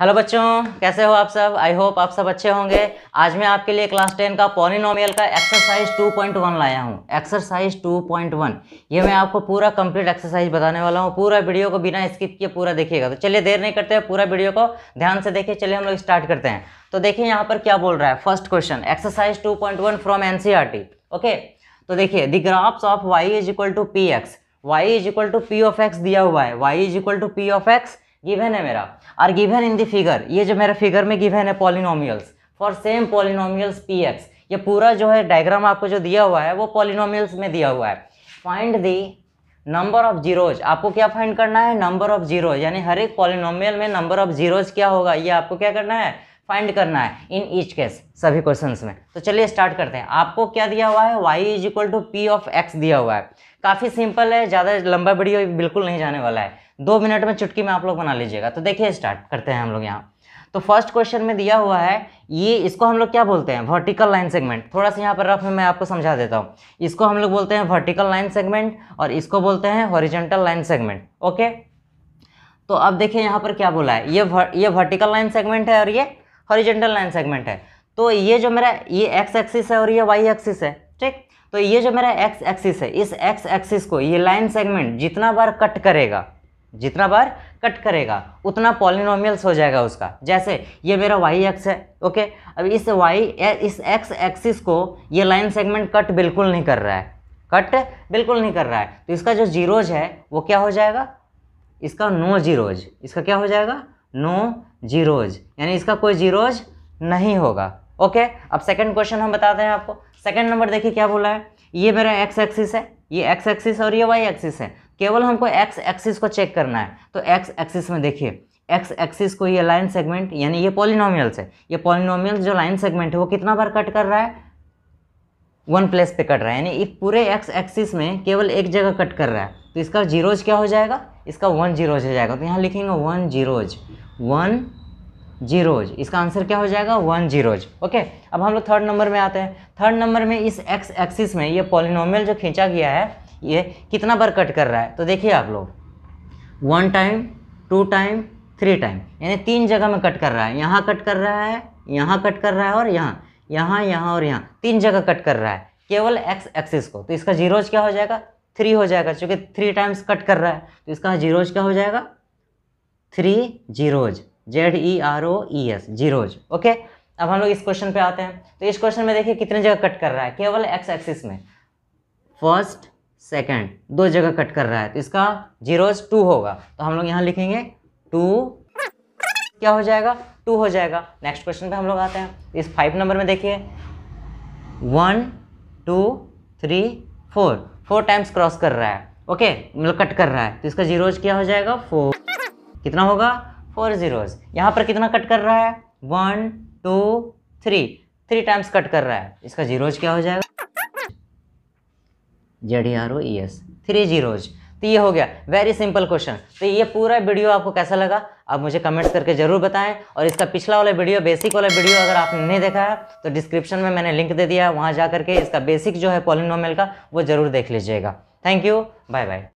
hello बच्चों कैसे हो आप सब आई होप आप सब अच्छे होंगे आज मैं आपके लिए क्लास टेन का पॉलिनोमियल का एक्सरसाइज 2.1 लाया हूँ एक्सरसाइज 2.1 ये मैं आपको पूरा कंप्लीट एक्सरसाइज बताने वाला हूँ पूरा वीडियो को बिना स्किप किए पूरा देखिएगा तो चलिए देर नहीं करते हैं पूरा वीडियो को ध्यान से देखिए चलिए हम लोग स्टार्ट करते हैं तो देखिए यहाँ पर क्या बोल रहा है first question exercise two from N okay तो देखिए the graphs of Y is equal to P X Y is equal to P of X दिया हुआ है Y is equal to P of X given है मेरा are given in the figure ये जो मेरा फिगर में गिवन है polynomials for same polynomials P X ये पूरा जो है डायग्राम आपको जो दिया हुआ है वो पॉलिनोमियल्स में दिया हुआ है find the number of zeros आपको क्या फाइंड करना है नंबर ऑफ जीरोज यानी हर एक पॉलिनोमियल में नंबर ऑफ जीरोज क्या होगा ये आपको क्या करना है फाइंड करना है इन ईच केस सभी क्वेश्चन में तो चलिए स्टार्ट करते हैं आपको क्या दिया हुआ है Y is equal to P of X दिया हुआ है काफ़ी सिंपल है ज़्यादा लंबा वीडियो बिल्कुल नहीं जाने वाला है दो मिनट में चुटकी में आप लोग बना लीजिएगा तो देखिए स्टार्ट करते हैं हम लोग यहाँ तो फर्स्ट क्वेश्चन में दिया हुआ है ये इसको हम लोग क्या बोलते हैं वर्टिकल लाइन सेगमेंट थोड़ा सा यहाँ पर रफ में मैं आपको समझा देता हूँ इसको हम लोग बोलते हैं वर्टिकल लाइन सेगमेंट और इसको बोलते हैं हॉरिजेंटल लाइन सेगमेंट ओके तो अब देखिए यहाँ पर क्या बोला है ये ये वर्टिकल लाइन सेगमेंट है और ये हॉरिजेंटल लाइन सेगमेंट है तो ये जो मेरा ये एक्स एक्सिस है और ये वाई एक्सिस है ठीक तो ये जो मेरा एक्स एक्सिस है इस एक्स एक्सिस को ये लाइन सेगमेंट जितना बार कट करेगा जितना बार कट करेगा उतना पॉलिनोमियल्स हो जाएगा उसका जैसे ये मेरा वाई एक्स है ओके अब इस वाई इस एक्स एक्सिस को ये लाइन सेगमेंट कट बिल्कुल नहीं कर रहा है कट बिल्कुल नहीं कर रहा है तो इसका जो जीरोज है वो क्या हो जाएगा इसका नो जीरोज इसका क्या हो जाएगा नो जीरोज यानी इसका कोई जीरोज नहीं होगा ओके अब सेकेंड क्वेश्चन हम बताते हैं आपको सेकेंड नंबर देखिए क्या बोला है ये मेरा एक्स एक्सिस है ये एक्स एक्सिस और ये वाई एक्सिस है केवल हमको एक्स एक्सिस को चेक करना है तो एक्स एक्सिस में देखिए एक्स एक्सिस को ये लाइन सेगमेंट यानी ये पॉलिनोमियल्स है ये पॉलिनोमियल जो लाइन सेगमेंट है वो कितना बार कट कर रहा है वन प्लेस पे कट रहा है यानी एक पूरे एक्स एक्सिस में केवल एक जगह कट कर रहा है तो इसका जीरोज क्या हो जाएगा इसका वन जीरोज हो जाएगा तो यहाँ लिखेंगे वन जीरोज वन जीरोज इसका आंसर क्या हो जाएगा वन जीरोज ओके अब हम लोग थर्ड नंबर में आते हैं थर्ड नंबर में इस एक्स एक्सिस में ये पॉलिनोमियल जो खींचा गया है ये कितना बार कट कर रहा है तो देखिए आप लोग one time two time three time यानी तीन जगह में कट कर रहा है यहाँ कट कर रहा है यहाँ कट कर रहा है और यहाँ यहाँ यहाँ और यहाँ तीन जगह कट कर रहा है केवल एक्स एक्सिस को तो इसका जीरोज क्या हो जाएगा थ्री हो जाएगा क्योंकि थ्री टाइम्स कट कर रहा है तो इसका जीरोज क्या हो जाएगा three zeros Z E R O E S zeros okay अब हम लोग इस क्वेश्चन पे आते हैं तो इस क्वेश्चन में देखिए कितने जगह कट कर रहा है केवल एक्स एक्सिस में फर्स्ट सेकेंड दो जगह कट कर रहा है तो इसका जीरोज टू होगा तो हम लोग यहाँ लिखेंगे टू क्या हो जाएगा टू हो जाएगा नेक्स्ट क्वेश्चन पे हम लोग आते हैं इस फाइव नंबर में देखिए one two three four four times cross कर रहा है ओके मतलब कट कर रहा है तो इसका जीरोज क्या हो जाएगा फोर कितना होगा फोर जीरोज यहाँ पर कितना कट कर रहा है one two three three times cut कर रहा है इसका जीरोज क्या हो जाएगा Z R O E S three zeros तो ये हो गया वेरी सिंपल क्वेश्चन तो ये पूरा वीडियो आपको कैसा लगा आप मुझे कमेंट्स करके जरूर बताएं और इसका पिछला वाला वीडियो बेसिक वाला वीडियो अगर आपने नहीं देखा है तो डिस्क्रिप्शन में मैंने लिंक दे दिया है वहाँ जा करके इसका बेसिक जो है पॉलिनोमियल का वो जरूर देख लीजिएगा थैंक यू बाय बाय